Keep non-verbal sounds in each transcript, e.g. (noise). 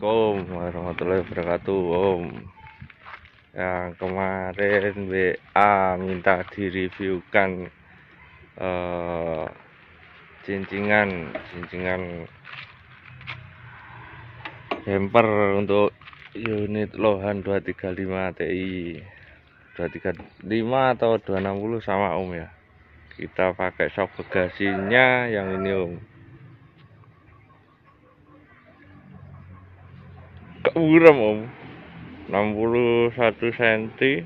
Assalamualaikum warahmatullahi wabarakatuh Om yang kemarin WA minta direviewkan eh, cincingan cincingan hamper untuk unit Lohan 235 TI 235 atau 260 sama Om ya kita pakai shock bagasinya yang ini Om agak buram om 61 cm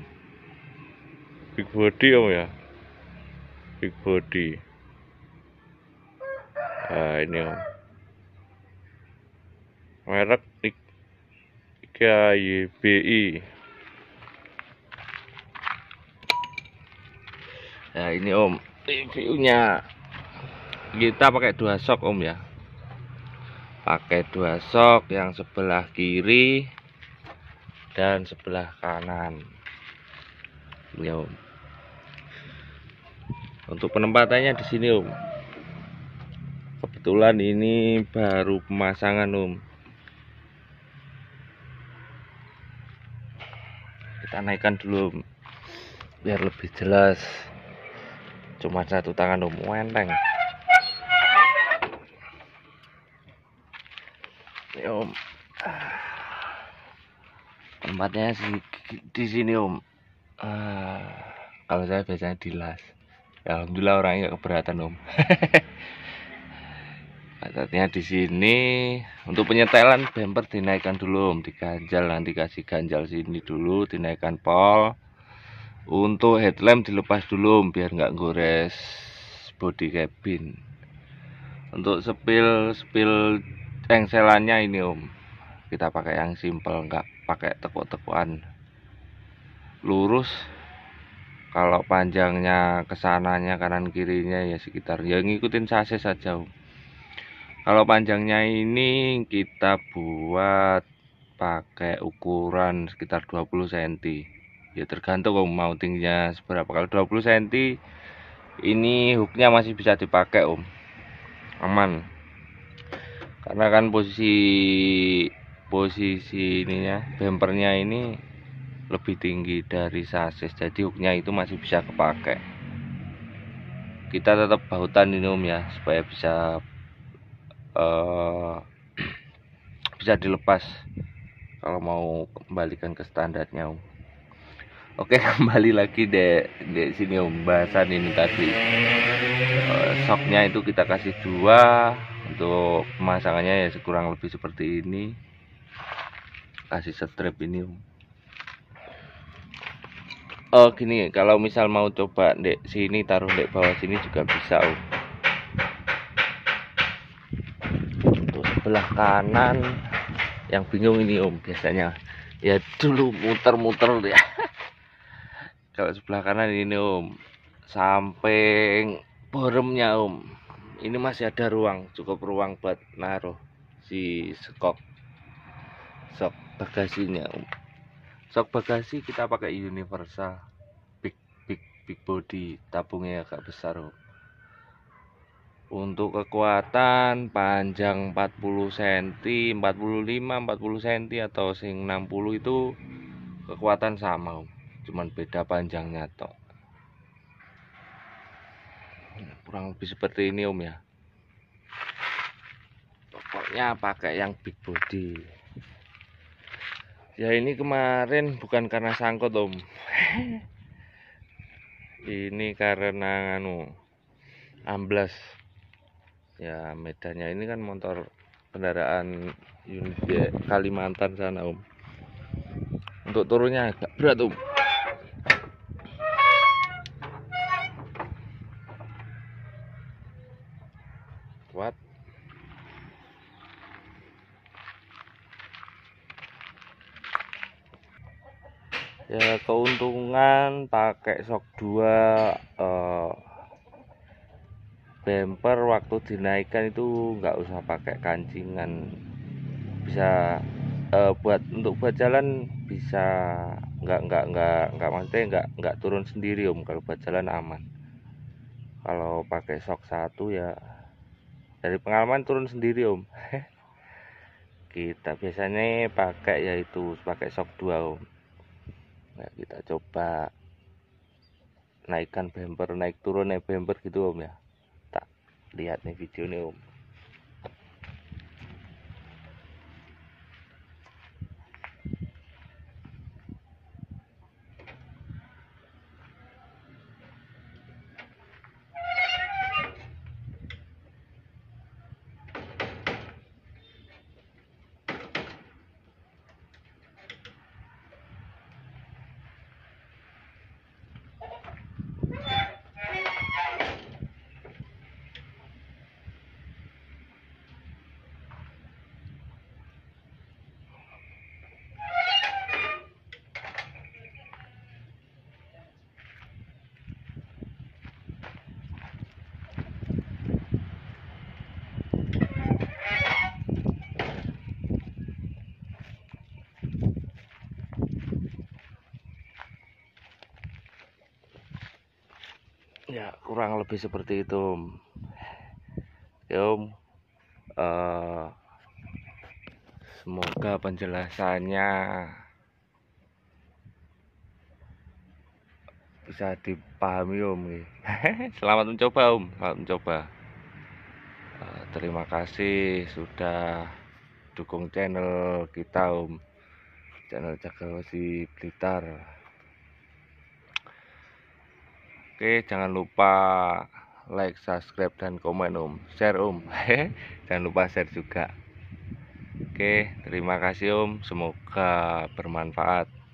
big body om ya big body nah ini om merek KYBI nah ini om review nya kita pakai dua sok om ya pakai dua sok yang sebelah kiri dan sebelah kanan ya om untuk penempatannya di sini om kebetulan ini baru pemasangan om kita naikkan dulu om biar lebih jelas cuma satu tangan om wenteng om tempatnya di sini om uh, kalau saya biasanya di las ya, alhamdulillah orangnya nggak keberatan om Artinya (laughs) nah, di sini untuk penyetelan bumper dinaikkan dulu om diganjal nanti kasih ganjal sini dulu dinaikkan pol untuk headlamp dilepas dulu om biar nggak gores body cabin untuk sepil sepil engselannya ini om kita pakai yang simple nggak pakai tekuk-tekuan lurus kalau panjangnya kesananya kanan kirinya ya sekitar ya ngikutin sase saja om kalau panjangnya ini kita buat pakai ukuran sekitar 20 cm ya tergantung om mau tingginya seberapa kalau 20 cm ini hooknya masih bisa dipakai om aman karena kan posisi posisi ininya bempernya ini lebih tinggi dari sasis jadi hooknya itu masih bisa kepake kita tetap bautan ini om ya supaya bisa uh, (clears throat) bisa dilepas kalau mau kembalikan ke standarnya om oke (laughs) kembali lagi dek di sini om bahasan ini tadi uh, shocknya itu kita kasih dua untuk pemasangannya ya kurang lebih seperti ini kasih strip ini oh gini kalau misal mau coba dek sini taruh dek bawah sini juga bisa om oh. untuk sebelah kanan yang bingung ini om biasanya ya dulu muter-muter ya (laughs) kalau sebelah kanan ini om samping boremnya om ini masih ada ruang cukup ruang buat naruh si skok sok bagasinya sok bagasi kita pakai universal big big big body tabungnya agak besar om. untuk kekuatan panjang 40 cm 45 40 cm atau sing 60 itu kekuatan sama om. cuman beda panjangnya toh. Hmm, kurang lebih seperti ini om ya pokoknya pakai yang big body ya ini kemarin bukan karena sangkut om (laughs) ini karena anu ambles ya medannya ini kan motor kendaraan unit Kalimantan sana om untuk turunnya agak berat om ya keuntungan pakai shock 2 eh, bumper waktu dinaikkan itu nggak usah pakai kancingan bisa eh, buat untuk buat jalan bisa nggak nggak nggak nggak mantep nggak nggak turun sendiri om kalau buat jalan aman kalau pakai shock satu ya dari pengalaman turun sendiri om (laughs) kita biasanya pakai yaitu pakai shock 2 om nah, kita coba naikkan bumper naik turun naik bumper gitu om ya tak lihat nih video nih om ya kurang lebih seperti itu ya om uh, semoga penjelasannya bisa dipahami om (laughs) selamat mencoba om selamat mencoba uh, terima kasih sudah dukung channel kita om channel Cakrawasi Blitar Oke, jangan lupa like, subscribe, dan komen om. Share om. (laughs) jangan lupa share juga. Oke, terima kasih om. Semoga bermanfaat.